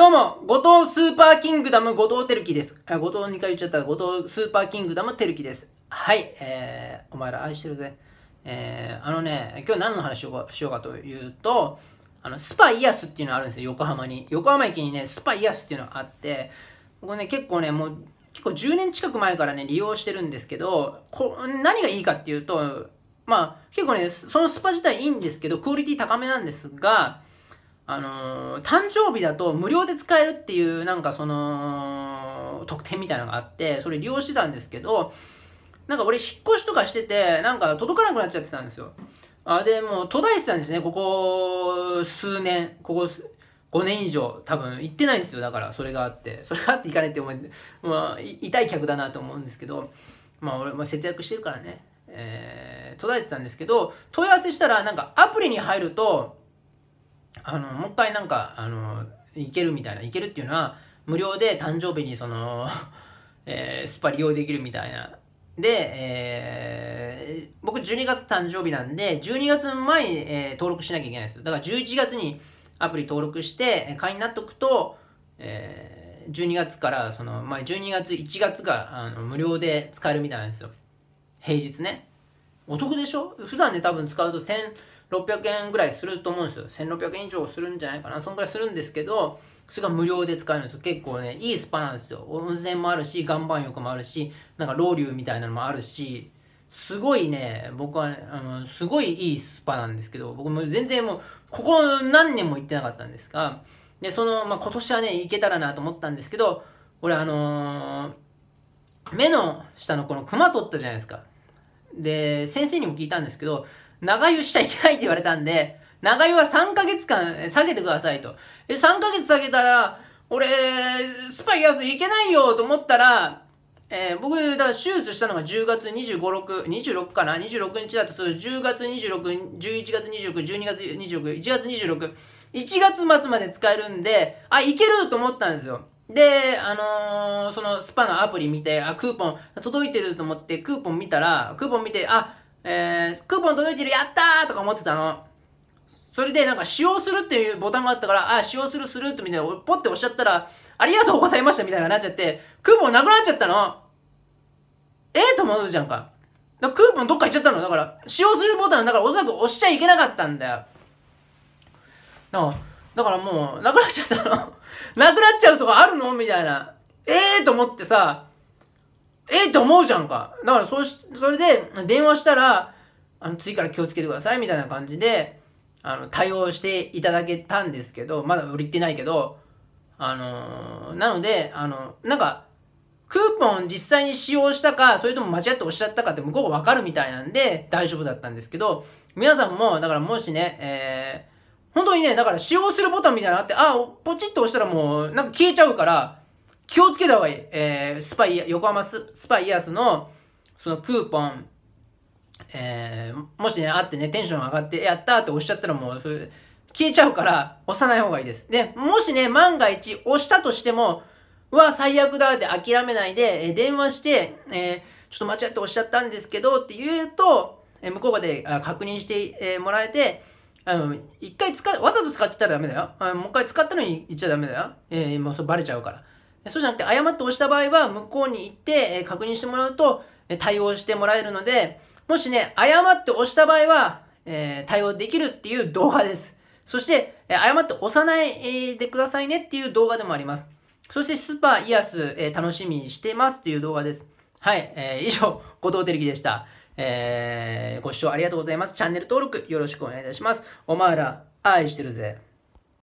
どうも、後藤スーパーキングダム、後藤照樹です。あ、後藤2回言っちゃった。後藤スーパーキングダム、照樹です。はい、えー、お前ら愛してるぜ。えー、あのね、今日何の話をしようかというと、あの、スパイアスっていうのがあるんですよ、横浜に。横浜駅にね、スパイアスっていうのがあって、僕ね、結構ね、もう、結構10年近く前からね、利用してるんですけど、こ何がいいかっていうと、まあ、結構ね、そのスパ自体いいんですけど、クオリティ高めなんですが、あのー、誕生日だと無料で使えるっていう、なんかその、特典みたいなのがあって、それ利用してたんですけど、なんか俺引っ越しとかしてて、なんか届かなくなっちゃってたんですよ。あで、もう途絶えてたんですね、ここ数年、ここ5年以上、多分行ってないんですよ、だからそれがあって。それがあって行かれて思い、まあ、痛い客だなと思うんですけど、まあ俺、も節約してるからね、えー、途絶えてたんですけど、問い合わせしたらなんかアプリに入ると、あのもう一回なんかあのいけるみたいないけるっていうのは無料で誕生日にその、えー、スパ利用できるみたいなで、えー、僕12月誕生日なんで12月前に、えー、登録しなきゃいけないんですよだから11月にアプリ登録して会員になっとくと、えー、12月からその、まあ、12月1月があの無料で使えるみたいなんですよ平日ねお得でしょ普段ね多分使うと1000 600円ぐらいすると思うんですよ。1600円以上するんじゃないかな。そんぐらいするんですけど、それが無料で使えるんですよ。結構ね、いいスパなんですよ。温泉もあるし、岩盤浴もあるし、なんかロウリュみたいなのもあるし、すごいね、僕は、ね、あの、すごいいいスパなんですけど、僕も全然もう、ここ何年も行ってなかったんですが、で、その、まあ、今年はね、行けたらなと思ったんですけど、俺あのー、目の下のこのクマ取ったじゃないですか。で、先生にも聞いたんですけど、長湯しちゃいけないって言われたんで、長湯は3ヶ月間下げてくださいと。え、3ヶ月下げたら、俺、スパイヤーズいけないよと思ったら、えー、僕、だから手術したのが10月25、6、26かな ?26 日だと、そう、10月26、11月26、12月26、1月26、1月末まで使えるんで、あ、いけると思ったんですよ。で、あのー、そのスパのアプリ見て、あ、クーポン届いてると思って、クーポン見たら、クーポン見て、あ、えー、クーポン届いてるやったーとか思ってたの。それでなんか使用するっていうボタンがあったから、あ、使用するするってみたいな、ポッて押しちゃったら、ありがとうございましたみたいななっちゃって、クーポンなくなっちゃったの。ええー、と思うじゃんか。だクーポンどっか行っちゃったの。だから、使用するボタン、だからおそらく押しちゃいけなかったんだよ。だから、だからもう、なくなっちゃったの。なくなっちゃうとかあるのみたいな。ええー、と思ってさ、えって思うじゃんか。だからそうし、それで電話したら、あの、次から気をつけてくださいみたいな感じで、あの、対応していただけたんですけど、まだ売りってないけど、あのー、なので、あの、なんか、クーポン実際に使用したか、それとも間違って押しちゃったかって向こうがわかるみたいなんで大丈夫だったんですけど、皆さんも、だからもしね、えー、本当にね、だから使用するボタンみたいなのあって、あ、ポチッと押したらもう、なんか消えちゃうから、気をつけた方がいい。えー、スパイ、横浜ススパイアースの、そのクーポン、えー、もしね、あってね、テンション上がって、やったーってっしゃったらもう、それ、消えちゃうから、押さない方がいいです。で、もしね、万が一、押したとしても、うわ、最悪だって諦めないで、え電話して、えー、ちょっと間違って押しちゃったんですけどって言うと、え向こうで確認して、えもらえて、あの、一回使、わざと使っちゃったらダメだよ。もう一回使ったのに言っちゃダメだよ。えー、もうそれバレちゃうから。そうじゃなくて、誤って押した場合は、向こうに行って、え確認してもらうと、え対応してもらえるので、もしね、誤って押した場合は、え対応できるっていう動画です。そして、え誤って押さないでくださいねっていう動画でもあります。そして、スーパーイヤス、え楽しみにしてますっていう動画です。はい、えー、以上、後藤照樹でした。えー、ご視聴ありがとうございます。チャンネル登録よろしくお願いいたします。お前ら、愛してるぜ。